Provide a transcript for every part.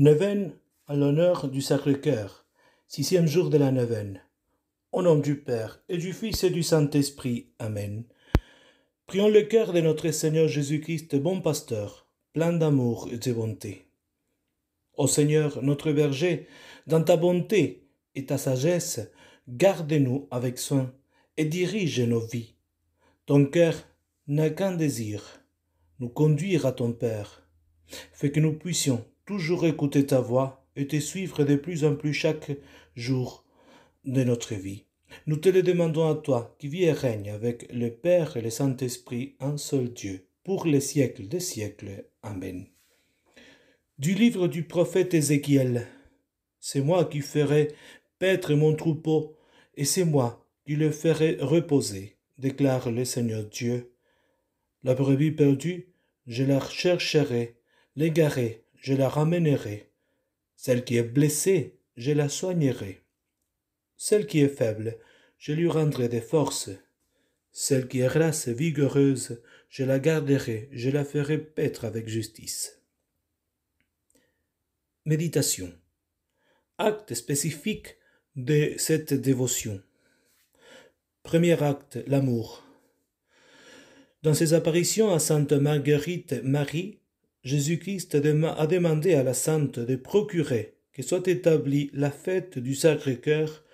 Neuvaine à l'honneur du Sacré-Cœur, sixième jour de la neuvaine. Au nom du Père et du Fils et du Saint-Esprit. Amen. Prions le cœur de notre Seigneur Jésus-Christ, bon pasteur, plein d'amour et de bonté. Ô Seigneur, notre berger, dans ta bonté et ta sagesse, garde-nous avec soin et dirige nos vies. Ton cœur n'a qu'un désir, nous conduire à ton Père. Fais que nous puissions toujours écouter ta voix et te suivre de plus en plus chaque jour de notre vie. Nous te le demandons à toi qui vis et règne avec le Père et le Saint-Esprit, un seul Dieu, pour les siècles des siècles. Amen. Du livre du prophète Ézéchiel. C'est moi qui ferai paître mon troupeau, et c'est moi qui le ferai reposer, déclare le Seigneur Dieu. La brebis perdue, je la rechercherai, l'égarée, je la ramènerai. Celle qui est blessée, je la soignerai. Celle qui est faible, je lui rendrai des forces. Celle qui est et vigoureuse, je la garderai, je la ferai paître avec justice. Méditation. Acte spécifique de cette dévotion. Premier acte, l'amour. Dans ses apparitions à Sainte Marguerite Marie, Jésus-Christ a demandé à la Sainte de procurer que soit établie la fête du Sacré-Cœur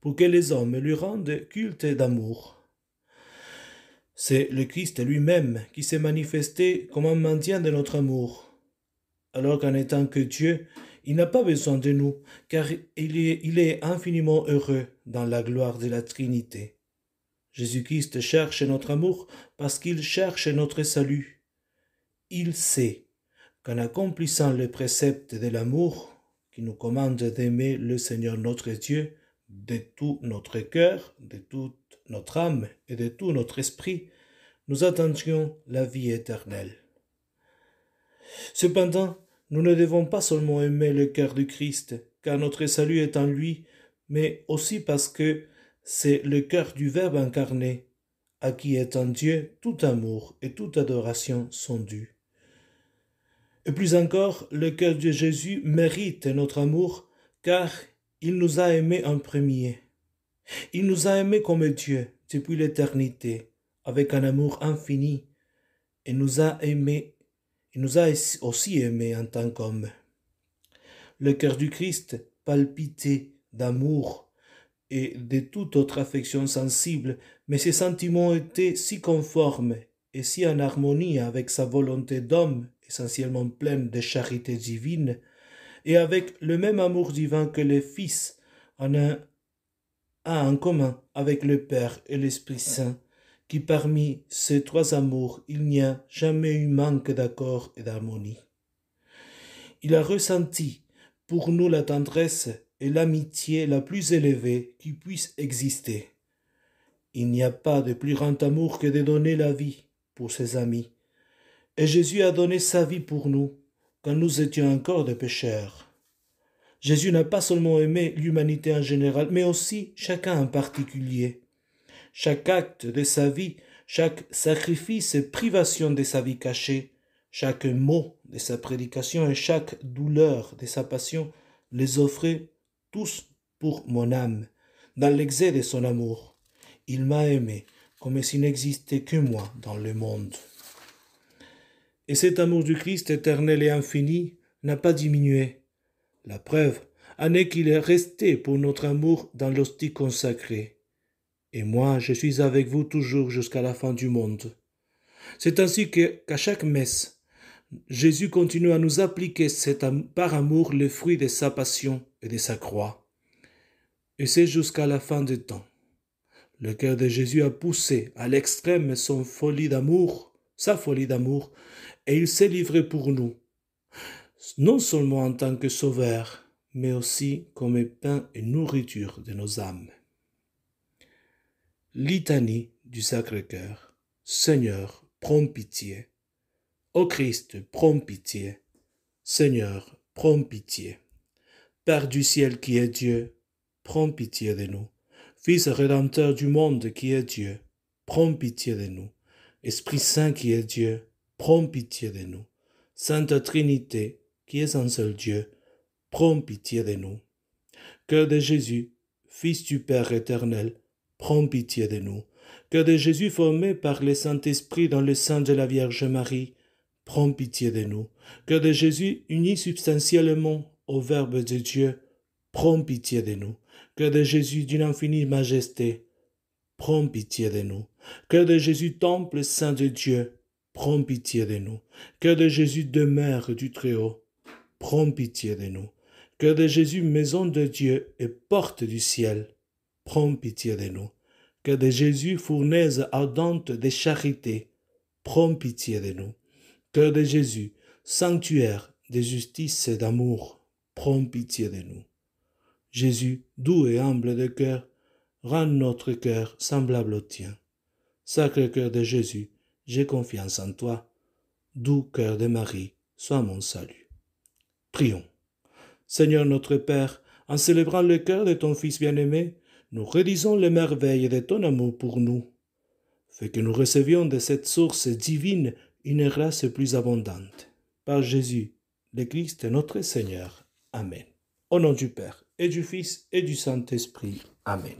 pour que les hommes lui rendent culte d'amour. C'est le Christ lui-même qui s'est manifesté comme un maintien de notre amour. Alors qu'en étant que Dieu, il n'a pas besoin de nous, car il est, il est infiniment heureux dans la gloire de la Trinité. Jésus-Christ cherche notre amour parce qu'il cherche notre salut. Il sait qu'en accomplissant le précepte de l'amour qui nous commande d'aimer le Seigneur notre Dieu de tout notre cœur, de toute notre âme et de tout notre esprit, nous attendions la vie éternelle. Cependant, nous ne devons pas seulement aimer le cœur du Christ, car notre salut est en lui, mais aussi parce que c'est le cœur du Verbe incarné, à qui est en Dieu tout amour et toute adoration sont dus. Et plus encore, le cœur de Jésus mérite notre amour car il nous a aimés en premier. Il nous a aimés comme Dieu depuis l'éternité, avec un amour infini, et nous a aimés, il nous a aussi aimés en tant qu'homme. Le cœur du Christ palpitait d'amour et de toute autre affection sensible, mais ses sentiments étaient si conformes et si en harmonie avec sa volonté d'homme essentiellement pleine de charité divine, et avec le même amour divin que les Fils, en a en commun avec le Père et l'Esprit Saint, qui parmi ces trois amours il n'y a jamais eu manque d'accord et d'harmonie. Il a ressenti pour nous la tendresse et l'amitié la plus élevée qui puisse exister. Il n'y a pas de plus grand amour que de donner la vie pour ses amis. Et Jésus a donné sa vie pour nous quand nous étions encore des pécheurs. Jésus n'a pas seulement aimé l'humanité en général, mais aussi chacun en particulier. Chaque acte de sa vie, chaque sacrifice et privation de sa vie cachée, chaque mot de sa prédication et chaque douleur de sa passion les offrait tous pour mon âme, dans l'excès de son amour. Il m'a aimé comme s'il n'existait que moi dans le monde. Et cet amour du Christ éternel et infini n'a pas diminué. La preuve en est qu'il est resté pour notre amour dans l'hostie consacrée. Et moi, je suis avec vous toujours jusqu'à la fin du monde. C'est ainsi que, qu'à chaque messe, Jésus continue à nous appliquer par amour le fruit de sa passion et de sa croix. Et c'est jusqu'à la fin des temps. Le cœur de Jésus a poussé à l'extrême son folie d'amour, sa folie d'amour, et il s'est livré pour nous, non seulement en tant que sauveur, mais aussi comme pain et nourriture de nos âmes. Litanie du Sacré-Cœur. Seigneur, prends pitié. Ô Christ, prends pitié. Seigneur, prends pitié. Père du ciel qui est Dieu, prends pitié de nous. Fils rédempteur du monde qui est Dieu, prends pitié de nous. Esprit Saint qui est Dieu, prends pitié de nous. Sainte Trinité, qui est un seul Dieu, prends pitié de nous. Cœur de Jésus, Fils du Père éternel, prends pitié de nous. Cœur de Jésus formé par le Saint-Esprit dans le sein de la Vierge Marie, prends pitié de nous. Cœur de Jésus uni substantiellement au Verbe de Dieu, prends pitié de nous. Cœur de Jésus d'une infinie majesté, prends pitié de nous. Cœur de Jésus, temple saint de Dieu, prends pitié de nous. Que de Jésus demeure du Très-Haut, prends pitié de nous. Que de Jésus, maison de Dieu et porte du ciel, prends pitié de nous. Que de Jésus, fournaise ardente de charité, prends pitié de nous. Cœur de Jésus, sanctuaire de justice et d'amour, prends pitié de nous. Jésus, doux et humble de cœur, rend notre cœur semblable au tien. Sacré cœur de Jésus, j'ai confiance en toi. Doux cœur de Marie, sois mon salut. Prions. Seigneur notre Père, en célébrant le cœur de ton Fils bien-aimé, nous redisons les merveilles de ton amour pour nous. Fais que nous recevions de cette source divine une grâce plus abondante. Par Jésus, le Christ notre Seigneur. Amen. Au nom du Père et du Fils et du Saint-Esprit. Amen.